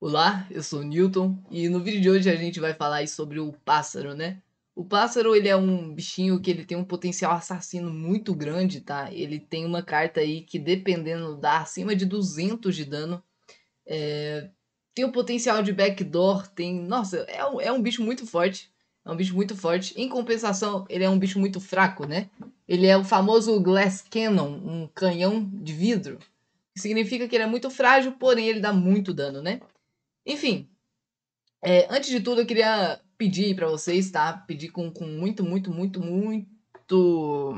Olá, eu sou Newton e no vídeo de hoje a gente vai falar sobre o pássaro, né? O pássaro ele é um bichinho que ele tem um potencial assassino muito grande, tá? Ele tem uma carta aí que dependendo dá acima de 200 de dano. É... Tem o potencial de backdoor, tem... Nossa, é um, é um bicho muito forte. É um bicho muito forte. Em compensação, ele é um bicho muito fraco, né? Ele é o famoso Glass Cannon, um canhão de vidro. Significa que ele é muito frágil, porém ele dá muito dano, né? Enfim, é, antes de tudo eu queria pedir para vocês, tá? Pedir com, com muito, muito, muito, muito.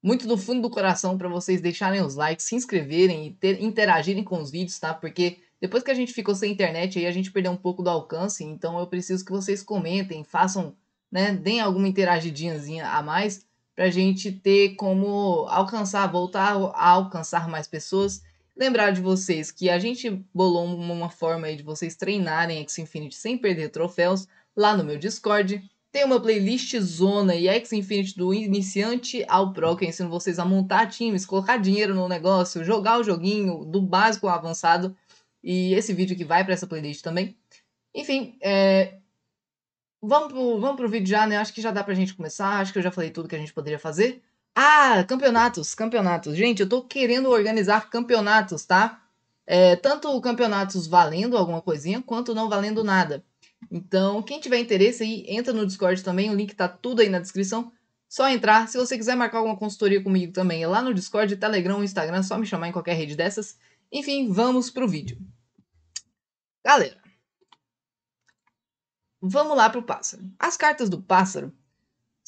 Muito do fundo do coração para vocês deixarem os likes, se inscreverem e ter, interagirem com os vídeos, tá? Porque depois que a gente ficou sem internet aí, a gente perdeu um pouco do alcance, então eu preciso que vocês comentem, façam, né? Deem alguma interagidinhazinha a mais pra gente ter como alcançar, voltar a alcançar mais pessoas Lembrar de vocês que a gente bolou uma forma aí de vocês treinarem X-Infinity sem perder troféus lá no meu Discord. Tem uma playlist zona e X-Infinity do iniciante ao pro, que eu ensino vocês a montar times, colocar dinheiro no negócio, jogar o joguinho do básico ao avançado. E esse vídeo que vai para essa playlist também. Enfim, é... vamos, pro, vamos pro vídeo já, né? Acho que já dá pra gente começar. Acho que eu já falei tudo que a gente poderia fazer. Ah, campeonatos, campeonatos. Gente, eu tô querendo organizar campeonatos, tá? É, tanto campeonatos valendo alguma coisinha, quanto não valendo nada. Então, quem tiver interesse aí, entra no Discord também, o link tá tudo aí na descrição. Só entrar. Se você quiser marcar alguma consultoria comigo também, é lá no Discord, Telegram, Instagram, só me chamar em qualquer rede dessas. Enfim, vamos pro vídeo. Galera, vamos lá pro pássaro. As cartas do pássaro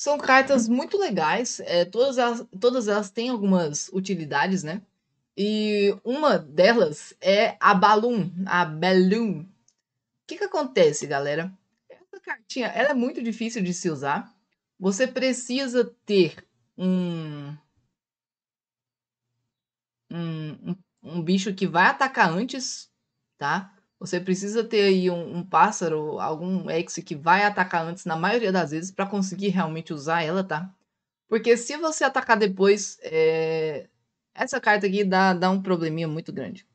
são cartas muito legais, é, todas, elas, todas elas têm algumas utilidades, né? E uma delas é a Balloon, a Balloon. O que, que acontece, galera? Essa cartinha ela é muito difícil de se usar. Você precisa ter um, um, um, um bicho que vai atacar antes, tá? Você precisa ter aí um, um pássaro, algum ex que vai atacar antes, na maioria das vezes, para conseguir realmente usar ela, tá? Porque se você atacar depois, é... essa carta aqui dá, dá um probleminha muito grande.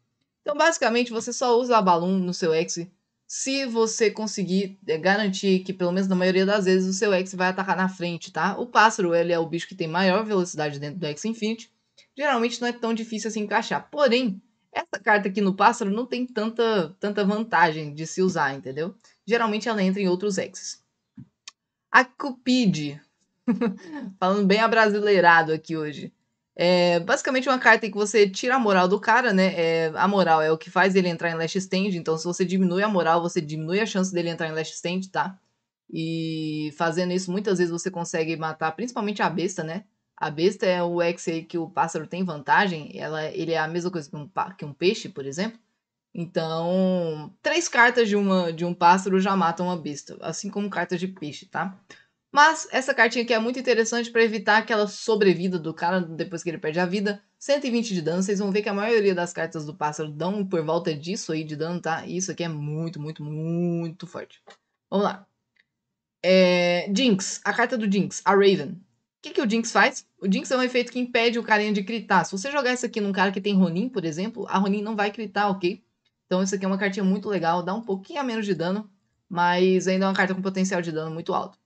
Então, basicamente, você só usa a Balloon no seu ex se você conseguir eh, garantir que, pelo menos na maioria das vezes, o seu ex vai atacar na frente, tá? O pássaro, ele é o bicho que tem maior velocidade dentro do ex Infinity. Geralmente não é tão difícil assim encaixar. Porém, essa carta aqui no pássaro não tem tanta, tanta vantagem de se usar, entendeu? Geralmente ela entra em outros exes. A Cupide, falando bem abrasileirado aqui hoje. É basicamente uma carta em que você tira a moral do cara, né? É, a moral é o que faz ele entrar em last Stand, então se você diminui a moral, você diminui a chance dele entrar em last Stand, tá? E fazendo isso, muitas vezes você consegue matar principalmente a besta, né? A besta é o X aí que o pássaro tem vantagem. Ela, ele é a mesma coisa que um, que um peixe, por exemplo. Então, três cartas de, uma, de um pássaro já matam uma besta, assim como cartas de peixe, tá? Mas essa cartinha aqui é muito interessante para evitar aquela sobrevida do cara depois que ele perde a vida. 120 de dano, vocês vão ver que a maioria das cartas do pássaro dão por volta disso aí de dano, tá? E isso aqui é muito, muito, muito forte. Vamos lá. É... Jinx, a carta do Jinx, a Raven que, que o Jinx faz? O Jinx é um efeito que impede o carinha de gritar. Se você jogar isso aqui num cara que tem Ronin, por exemplo, a Ronin não vai gritar, ok? Então isso aqui é uma cartinha muito legal, dá um pouquinho a menos de dano, mas ainda é uma carta com potencial de dano muito alto.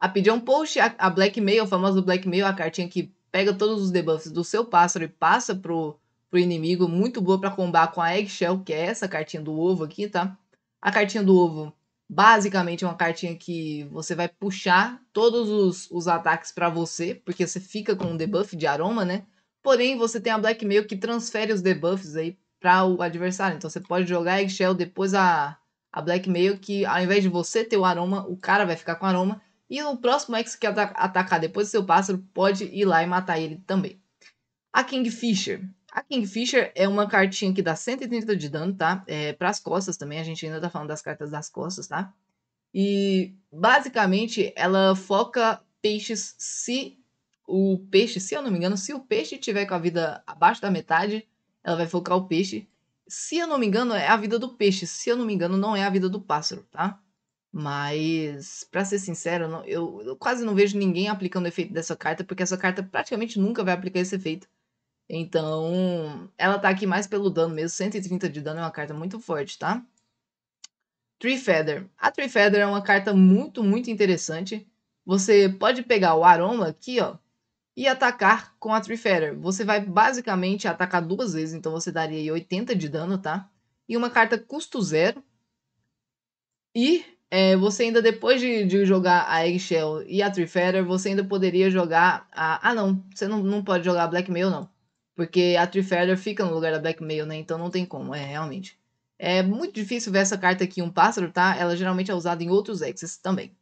A Pigeon Post, a, a Blackmail, a famosa Blackmail, é a cartinha que pega todos os debuffs do seu pássaro e passa pro, pro inimigo, muito boa para combar com a Eggshell, que é essa cartinha do ovo aqui, tá? A cartinha do ovo basicamente uma cartinha que você vai puxar todos os, os ataques para você, porque você fica com um debuff de aroma, né? Porém, você tem a Blackmail que transfere os debuffs aí para o adversário. Então você pode jogar Eggshell depois a, a Blackmail, que ao invés de você ter o aroma, o cara vai ficar com aroma. E o próximo ex que atacar depois do seu pássaro pode ir lá e matar ele também. A Kingfisher a Kingfisher é uma cartinha que dá 130 de dano, tá? É, para as costas também, a gente ainda tá falando das cartas das costas, tá? E basicamente ela foca peixes se o peixe, se eu não me engano, se o peixe tiver com a vida abaixo da metade, ela vai focar o peixe. Se eu não me engano, é a vida do peixe. Se eu não me engano, não é a vida do pássaro, tá? Mas, para ser sincero, eu, eu, quase não vejo ninguém aplicando o efeito dessa carta, porque essa carta praticamente nunca vai aplicar esse efeito. Então, ela tá aqui mais pelo dano mesmo. 130 de dano é uma carta muito forte, tá? Tree Feather. A Tree Feather é uma carta muito, muito interessante. Você pode pegar o aroma aqui, ó, e atacar com a Tree Feather. Você vai basicamente atacar duas vezes, então você daria aí 80 de dano, tá? E uma carta custo zero. E é, você ainda, depois de, de, jogar a Eggshell e a Tree Feather, você ainda poderia jogar a... Ah, não, você não, não pode jogar Blackmail, não. Porque a Trifeder fica no lugar da Blackmail, né? Então não tem como, é realmente. É muito difícil ver essa carta aqui um pássaro, tá? Ela geralmente é usada em outros exes também.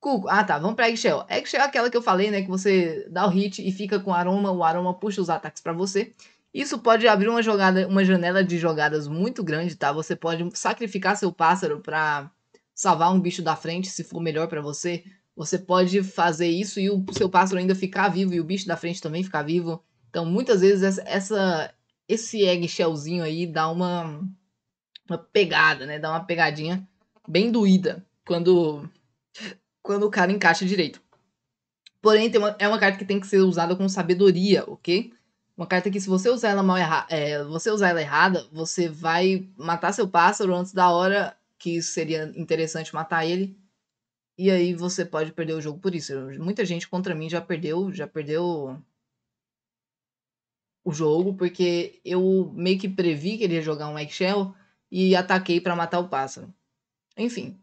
Cuco. Ah, tá. Vamos pra Eggshell. Eggshell é aquela que eu falei, né? Que você dá o hit e fica com aroma. O aroma puxa os ataques para você. Isso pode abrir uma jogada, uma janela de jogadas muito grande, tá? Você pode sacrificar seu pássaro pra salvar um bicho da frente, se for melhor para você. Você pode fazer isso e o seu pássaro ainda ficar vivo e o bicho da frente também ficar vivo. Então, muitas vezes, essa, esse eggshellzinho aí dá uma, uma pegada, né? Dá uma pegadinha bem doída quando, quando o cara encaixa direito. Porém, uma, é uma carta que tem que ser usada com sabedoria, ok? Uma carta que, se você usar ela mal erra é, você usar ela errada, você vai matar seu pássaro antes da hora que seria interessante matar ele. E aí você pode perder o jogo por isso. Muita gente contra mim já perdeu, já perdeu o jogo, porque eu meio que previ que ele ia jogar um eggshell e ataquei para matar o pássaro. Enfim.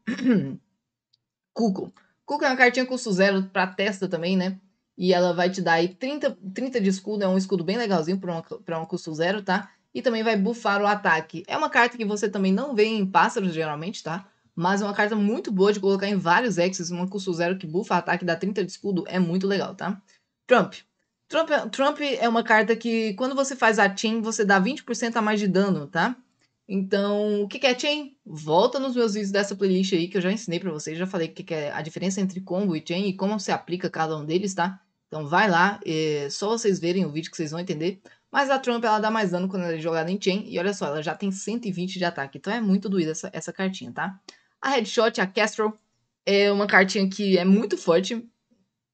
Cuco. Cuco é uma cartinha custo zero pra testa também, né? E ela vai te dar aí 30, 30 de escudo, é um escudo bem legalzinho pra uma, pra uma custo zero, tá? E também vai bufar o ataque. É uma carta que você também não vê em pássaros, geralmente, tá? Mas é uma carta muito boa de colocar em vários exes, uma custo zero que bufa ataque, dá 30 de escudo, é muito legal, tá? Trump. Trump, é, Trump é uma carta que, quando você faz a Chain, você dá 20% a mais de dano, tá? Então, o que, que é chain? Volta nos meus vídeos dessa playlist aí que eu já ensinei para vocês, já falei o que, que, é a diferença entre combo e chain e como se aplica cada um deles, tá? Então vai lá, é só vocês verem o vídeo que vocês vão entender. Mas a Trump ela dá mais dano quando ela é jogada em chain e olha só, ela já tem 120 de ataque, então é muito doída essa, essa cartinha, tá? A Headshot, a Castro é uma cartinha que é muito forte,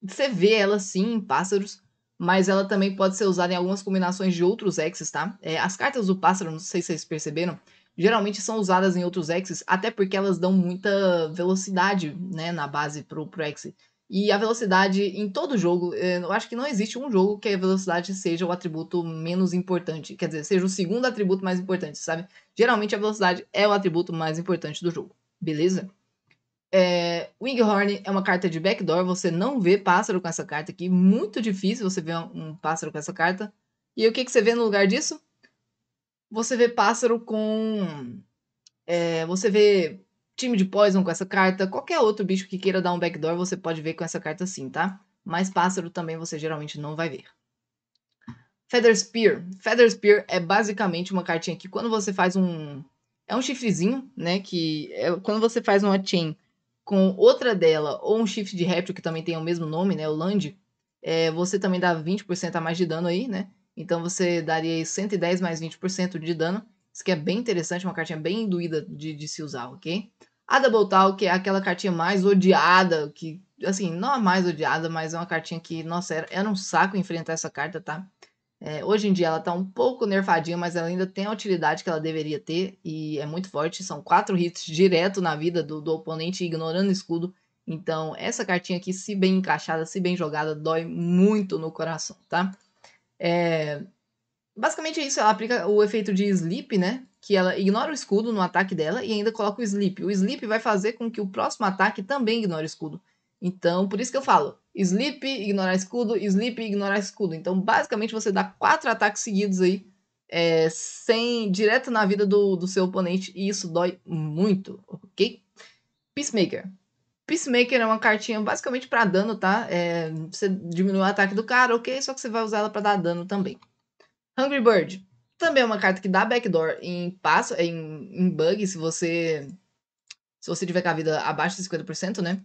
você vê ela sim em pássaros, mas ela também pode ser usada em algumas combinações de outros exes, tá? É, as cartas do pássaro, não sei se vocês perceberam, geralmente são usadas em outros exes, até porque elas dão muita velocidade, né, na base pro, pro ex. E a velocidade em todo jogo, é, eu acho que não existe um jogo que a velocidade seja o atributo menos importante, quer dizer, seja o segundo atributo mais importante, sabe? Geralmente a velocidade é o atributo mais importante do jogo, beleza? É, Winghorn é uma carta de backdoor, você não vê pássaro com essa carta aqui, muito difícil você ver um pássaro com essa carta. E o que, que você vê no lugar disso? Você vê pássaro com. É, você vê time de Poison com essa carta, qualquer outro bicho que queira dar um backdoor você pode ver com essa carta sim, tá? Mas pássaro também você geralmente não vai ver. Feather Spear. Feather Spear é basicamente uma cartinha que quando você faz um. É um chifrezinho, né? Que é, quando você faz uma chain com outra dela ou um shift de réptil que também tem o mesmo nome, né, o land, é, você também dá 20% a mais de dano aí, né? Então você daria 110 mais 20% de dano. Isso que é bem interessante, uma cartinha bem induída de, de se usar, ok? A Double Talk é aquela cartinha mais odiada, que, assim, não a mais odiada, mas é uma cartinha que, nossa, era, era um saco enfrentar essa carta, tá? É, hoje em dia ela tá um pouco nerfadinha, mas ela ainda tem a utilidade que ela deveria ter e é muito forte. São quatro hits direto na vida do, do oponente, ignorando o escudo. Então, essa cartinha aqui, se bem encaixada, se bem jogada, dói muito no coração, tá? É... Basicamente é isso, ela aplica o efeito de sleep, né? Que ela ignora o escudo no ataque dela e ainda coloca o sleep. O sleep vai fazer com que o próximo ataque também ignore o escudo. Então, por isso que eu falo, Sleep, ignorar escudo, sleep, ignorar escudo. Então, basicamente, você dá quatro ataques seguidos aí, é, sem direto na vida do, do seu oponente, e isso dói muito, ok? Peacemaker. Peacemaker é uma cartinha basicamente para dano, tá? É, você diminui o ataque do cara, ok? Só que você vai usar ela para dar dano também. Hungry Bird. Também é uma carta que dá backdoor em passo, é em, em bug, se você se você tiver com a vida abaixo de 50%, né?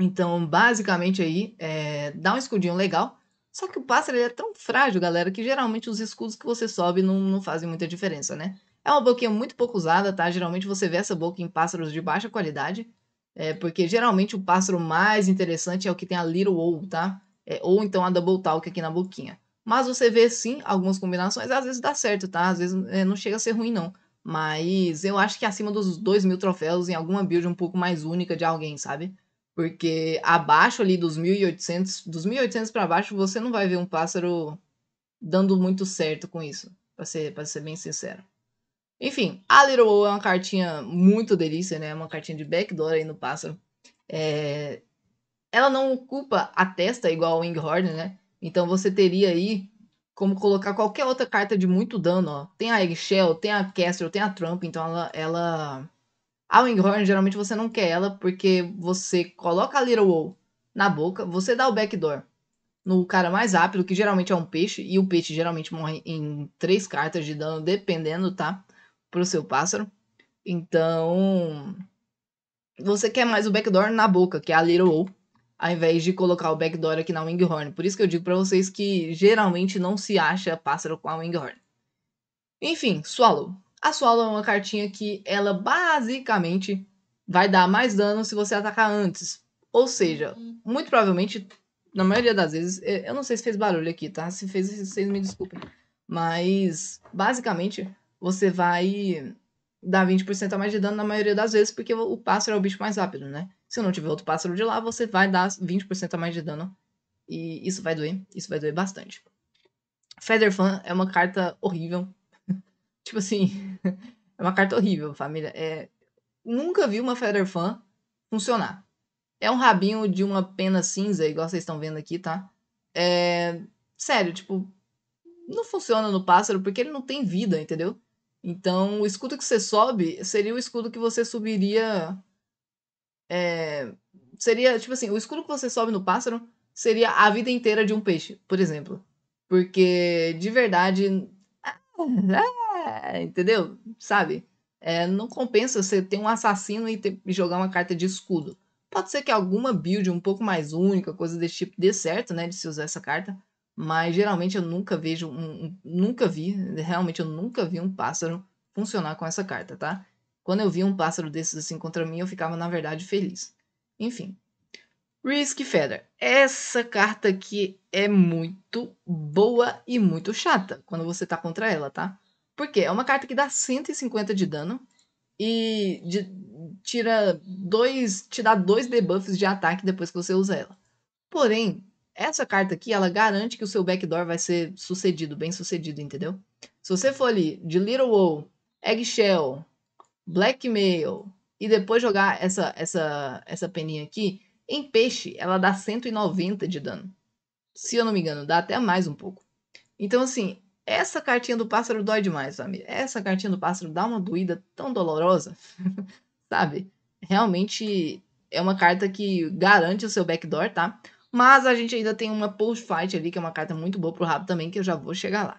Então, basicamente aí, é, dá um escudinho legal. Só que o pássaro ele é tão frágil, galera, que geralmente os escudos que você sobe não, não fazem muita diferença, né? É uma boquinha muito pouco usada, tá? Geralmente você vê essa boca em pássaros de baixa qualidade, é, porque geralmente o pássaro mais interessante é o que tem a Little Owl, tá? É, ou então a Double Talk aqui na boquinha. Mas você vê sim algumas combinações, às vezes dá certo, tá? Às vezes é, não chega a ser ruim, não. Mas eu acho que é acima dos 2 mil troféus em alguma build um pouco mais única de alguém, sabe? Porque abaixo ali dos 1800, dos 1800 para baixo, você não vai ver um pássaro dando muito certo com isso, para ser, pra ser bem sincero. Enfim, a Little Owl é uma cartinha muito delícia, né? É uma cartinha de backdoor aí no pássaro. É... Ela não ocupa a testa igual o Inghorn, né? Então você teria aí como colocar qualquer outra carta de muito dano, ó. Tem a Eggshell, tem a Kestrel, tem a Trump, então ela, ela a Winghorn, geralmente você não quer ela, porque você coloca a Little Wall na boca, você dá o backdoor no cara mais rápido, que geralmente é um peixe, e o peixe geralmente morre em três cartas de dano, dependendo, tá? Pro seu pássaro. Então. Você quer mais o backdoor na boca, que é a Little Wall, ao invés de colocar o backdoor aqui na Winghorn. Por isso que eu digo para vocês que geralmente não se acha pássaro com a Winghorn. Enfim, Swallow. A sua aula é uma cartinha que ela basicamente vai dar mais dano se você atacar antes. Ou seja, uhum. muito provavelmente, na maioria das vezes, eu não sei se fez barulho aqui, tá? Se fez, vocês me desculpem. Mas, basicamente, você vai dar 20% a mais de dano na maioria das vezes, porque o pássaro é o bicho mais rápido, né? Se não tiver outro pássaro de lá, você vai dar 20% a mais de dano. E isso vai doer, isso vai doer bastante. Feather Fan é uma carta horrível, Tipo assim, é uma carta horrível, família. É, nunca vi uma Feather Fan funcionar. É um rabinho de uma pena cinza, igual vocês estão vendo aqui, tá? É, sério, tipo, não funciona no pássaro porque ele não tem vida, entendeu? Então, o escudo que você sobe seria o escudo que você subiria. É, seria, tipo assim, o escudo que você sobe no pássaro seria a vida inteira de um peixe, por exemplo. Porque, de verdade. É, entendeu? Sabe? É, não compensa você ter um assassino e, ter, e, jogar uma carta de escudo. Pode ser que alguma build um pouco mais única, coisa desse tipo, dê certo, né? De se usar essa carta. Mas geralmente eu nunca vejo, um, nunca vi, realmente eu nunca vi um pássaro funcionar com essa carta, tá? Quando eu vi um pássaro desses assim contra mim, eu ficava, na verdade, feliz. Enfim. Risk Feather. Essa carta aqui é muito boa e muito chata quando você tá contra ela, tá? Porque é uma carta que dá 150 de dano e de, tira dois, te dá dois debuffs de ataque depois que você usa ela. Porém, essa carta aqui, ela garante que o seu backdoor vai ser sucedido, bem sucedido, entendeu? Se você for ali de Little Eggshell, Blackmail e depois jogar essa, essa, essa peninha aqui, em peixe ela dá 190 de dano. Se eu não me engano, dá até mais um pouco. Então, assim, essa cartinha do pássaro dói demais, família. Essa cartinha do pássaro dá uma doída tão dolorosa, sabe? Realmente é uma carta que garante o seu backdoor, tá? Mas a gente ainda tem uma post-fight ali, que é uma carta muito boa pro rabo também, que eu já vou chegar lá.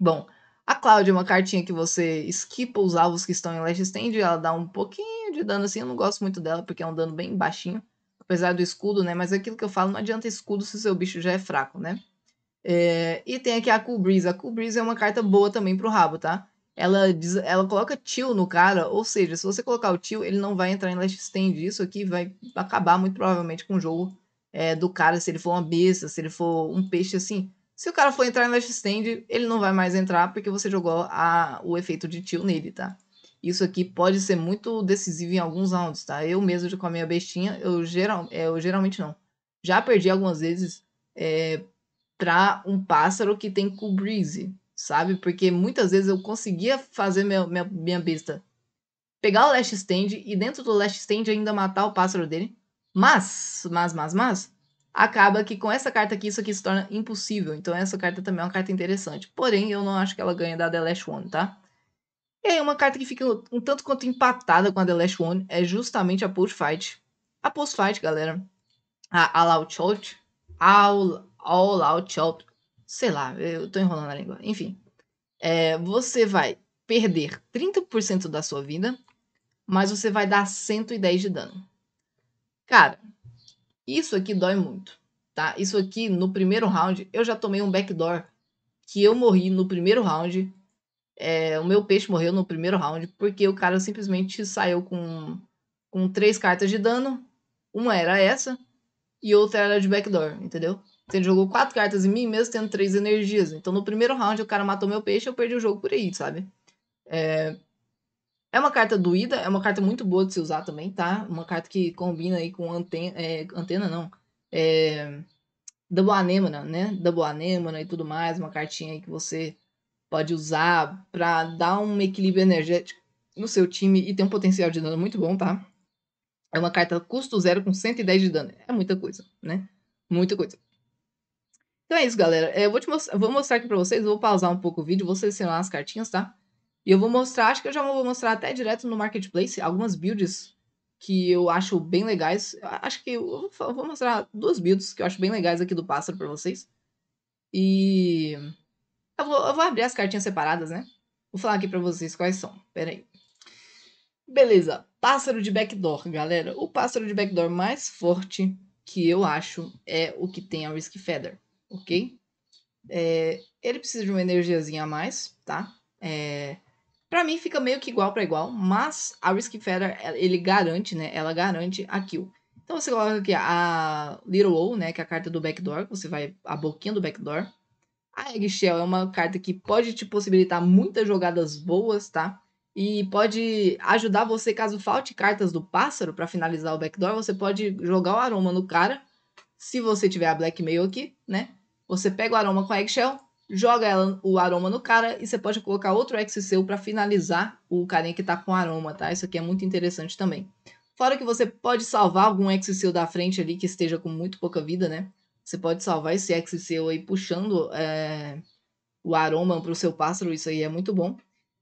Bom, a Cláudia é uma cartinha que você esquipa os alvos que estão em Last Stand, ela dá um pouquinho de dano assim, eu não gosto muito dela, porque é um dano bem baixinho, apesar do escudo, né? Mas aquilo que eu falo, não adianta escudo se o seu bicho já é fraco, né? É, e tem aqui a Cool Breeze. A Cool Breeze é uma carta boa também pro rabo, tá? Ela, diz, ela coloca tio no cara, ou seja, se você colocar o tio, ele não vai entrar em last stand. Isso aqui vai acabar muito provavelmente com o jogo é, do cara, se ele for uma besta, se ele for um peixe assim. Se o cara for entrar em last stand, ele não vai mais entrar porque você jogou a, o efeito de tio nele, tá? Isso aqui pode ser muito decisivo em alguns rounds, tá? Eu mesmo com a minha bestinha, eu, geral, é, eu geralmente não. Já perdi algumas vezes é, um pássaro que tem cool breeze, sabe? Porque muitas vezes eu conseguia fazer minha, minha besta pegar o Last Stand e dentro do Last Stand ainda matar o pássaro dele. Mas, mas, mas, mas, acaba que com essa carta aqui isso aqui se torna impossível. Então essa carta também é uma carta interessante. Porém, eu não acho que ela ganha da The Last One, tá? E aí uma carta que fica um tanto quanto empatada com a The Last One é justamente a Post Fight. A Post Fight, galera. A Allow Cholt. Aula. All Out, all, sei lá, eu tô enrolando a língua. Enfim, é, você vai perder 30% da sua vida, mas você vai dar 110 de dano. Cara, isso aqui dói muito, tá? Isso aqui no primeiro round, eu já tomei um backdoor que eu morri no primeiro round. É, o meu peixe morreu no primeiro round porque o cara simplesmente saiu com, com três cartas de dano. Uma era essa e outra era de backdoor, entendeu? Você jogou quatro cartas em mim, mesmo tendo três energias. Então, no primeiro round, o cara matou meu peixe, eu perdi o jogo por aí, sabe? É... é uma carta doída, é uma carta muito boa de se usar também, tá? Uma carta que combina aí com antena... É... Antena, não. É... Double Anemona, né? Double Anemona e tudo mais. Uma cartinha aí que você pode usar pra dar um equilíbrio energético no seu time. E tem um potencial de dano muito bom, tá? É uma carta custo zero com 110 de dano. É muita coisa, né? Muita coisa. Então é isso, galera. É, eu vou, te mostrar, vou mostrar aqui pra vocês, vou pausar um pouco o vídeo, vou selecionar as cartinhas, tá? E eu vou mostrar, acho que eu já vou mostrar até direto no Marketplace, algumas builds que eu acho bem legais. Acho que eu vou mostrar duas builds que eu acho bem legais aqui do pássaro pra vocês. E... Eu vou, eu vou abrir as cartinhas separadas, né? Vou falar aqui pra vocês quais são. Pera aí. Beleza, pássaro de backdoor, galera. O pássaro de backdoor mais forte que eu acho é o que tem a Risk Feather ok? É, ele precisa de uma energiazinha a mais, tá? É, para mim fica meio que igual para igual, mas a Risky Feather, ele garante, né? Ela garante a kill. Então você coloca aqui a Little O, né? Que é a carta do Backdoor, você vai a boquinha do Backdoor. A Eggshell é uma carta que pode te possibilitar muitas jogadas boas, tá? E pode ajudar você caso falte cartas do pássaro para finalizar o backdoor. Você pode jogar o aroma no cara se você tiver a blackmail aqui, né? Você pega o aroma com a eggshell, joga ela, o aroma no cara e você pode colocar outro X seu para finalizar o carinha que tá com aroma, tá? Isso aqui é muito interessante também. Fora que você pode salvar algum X seu da frente ali que esteja com muito pouca vida, né? Você pode salvar esse X seu aí puxando é, o aroma pro seu pássaro, isso aí é muito bom.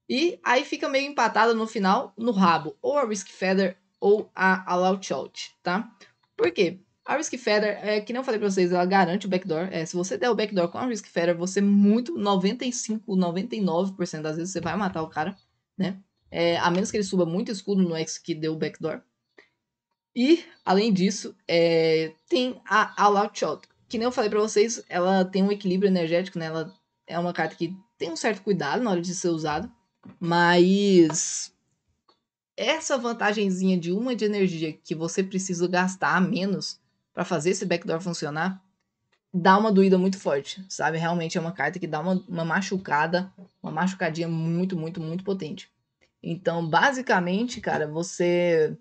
E aí fica meio empatada no final no rabo, ou a Risk Feather ou a Allout Out, tá? Por quê? A Risk Feather, é, que não falei pra vocês, ela garante o backdoor. É, se você der o backdoor com a Risk Feather, você é muito, 95, 99% das vezes você vai matar o cara, né? É, a menos que ele suba muito escudo no X que deu o backdoor. E, além disso, é, tem a, a Loud Shot, que nem eu falei pra vocês, ela tem um equilíbrio energético, né? Ela é uma carta que tem um certo cuidado na hora de ser usada, mas essa vantagenzinha de uma de energia que você precisa gastar menos para fazer esse backdoor funcionar, dá uma doída muito forte, sabe? Realmente é uma carta que dá uma, uma machucada, uma machucadinha muito, muito, muito potente. Então, basicamente, cara, você.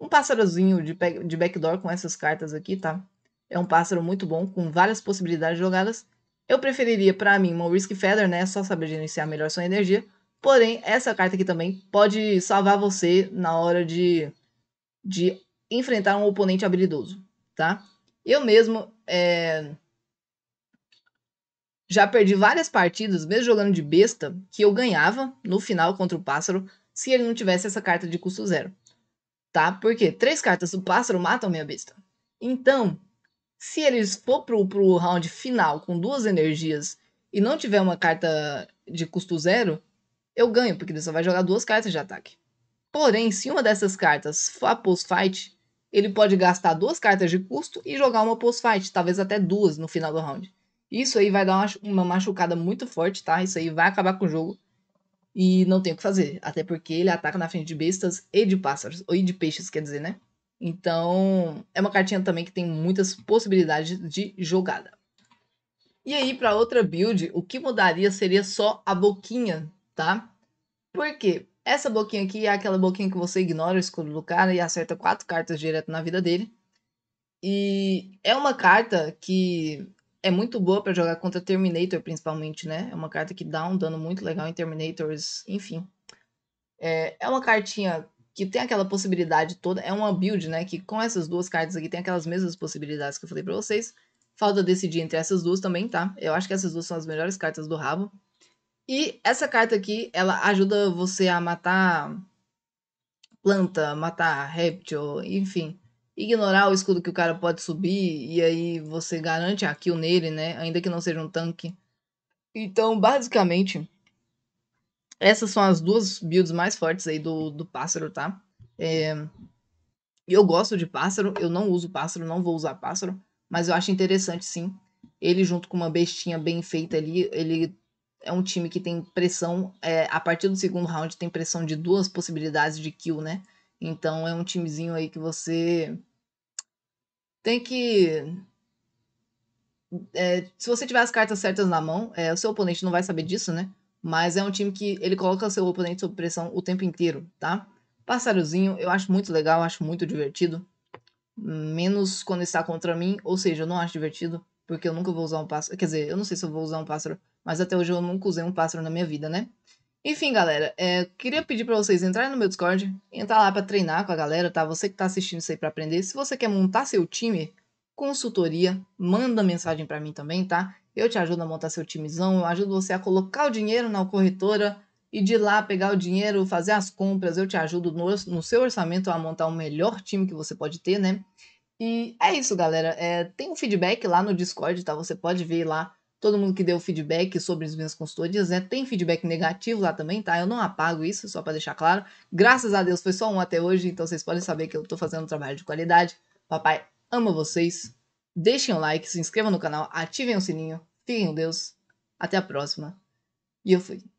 Um pássarozinho de, de backdoor com essas cartas aqui, tá? É um pássaro muito bom, com várias possibilidades jogadas. Eu preferiria, para mim, uma Risk Feather, né? Só saber gerenciar melhor sua energia. Porém, essa carta aqui também pode salvar você na hora de, de enfrentar um oponente habilidoso, tá? Eu mesmo é... já perdi várias partidas, mesmo jogando de besta, que eu ganhava no final contra o pássaro se ele não tivesse essa carta de custo zero, tá? Porque três cartas do pássaro matam minha besta. Então, se ele for pro, pro round final com duas energias e não tiver uma carta de custo zero, eu ganho, porque ele só vai jogar duas cartas de ataque. Porém, se uma dessas cartas for a post-fight, ele pode gastar duas cartas de custo e jogar uma post-fight, talvez até duas no final do round. Isso aí vai dar uma machucada muito forte, tá? Isso aí vai acabar com o jogo. E não tem o que fazer. Até porque ele ataca na frente de bestas e de pássaros. Ou de peixes, quer dizer, né? Então, é uma cartinha também que tem muitas possibilidades de jogada. E aí, para outra build, o que mudaria seria só a boquinha, tá? Por quê? Essa boquinha aqui é aquela boquinha que você ignora o escudo do cara e acerta quatro cartas direto na vida dele. E é uma carta que é muito boa para jogar contra Terminator, principalmente, né? É uma carta que dá um dano muito legal em Terminators, enfim. É, é uma cartinha que tem aquela possibilidade toda, é uma build, né? Que com essas duas cartas aqui tem aquelas mesmas possibilidades que eu falei pra vocês. Falta decidir entre essas duas também, tá? Eu acho que essas duas são as melhores cartas do rabo. E essa carta aqui, ela ajuda você a matar planta, matar réptil, enfim. Ignorar o escudo que o cara pode subir e aí você garante a kill nele, né? Ainda que não seja um tanque. Então, basicamente, essas são as duas builds mais fortes aí do, do pássaro, tá? É... Eu gosto de pássaro, eu não uso pássaro, não vou usar pássaro, mas eu acho interessante sim. Ele junto com uma bestinha bem feita ali, ele é um time que tem pressão, é, a partir do segundo round tem pressão de duas possibilidades de kill, né? Então é um timezinho aí que você tem que. É, se você tiver as cartas certas na mão, é, o seu oponente não vai saber disso, né? Mas é um time que ele coloca seu oponente sob pressão o tempo inteiro, tá? Passarozinho, eu acho muito legal, acho muito divertido. Menos quando está contra mim, ou seja, eu não acho divertido, porque eu nunca vou usar um pássaro. Quer dizer, eu não sei se eu vou usar um pássaro mas até hoje eu nunca usei um pássaro na minha vida, né? Enfim, galera, é, queria pedir para vocês entrarem no meu Discord, entrar lá para treinar com a galera, tá? Você que tá assistindo isso aí para aprender. Se você quer montar seu time, consultoria, manda mensagem para mim também, tá? Eu te ajudo a montar seu timezão, eu ajudo você a colocar o dinheiro na corretora e de lá pegar o dinheiro, fazer as compras, eu te ajudo no, no seu orçamento a montar o melhor time que você pode ter, né? E é isso, galera. É, tem um feedback lá no Discord, tá? Você pode ver lá todo mundo que deu feedback sobre as minhas consultorias, né? Tem feedback negativo lá também, tá? Eu não apago isso, só para deixar claro. Graças a Deus foi só um até hoje, então vocês podem saber que eu tô fazendo um trabalho de qualidade. Papai ama vocês. Deixem o like, se inscrevam no canal, ativem o sininho. Fiquem com Deus. Até a próxima. E eu fui.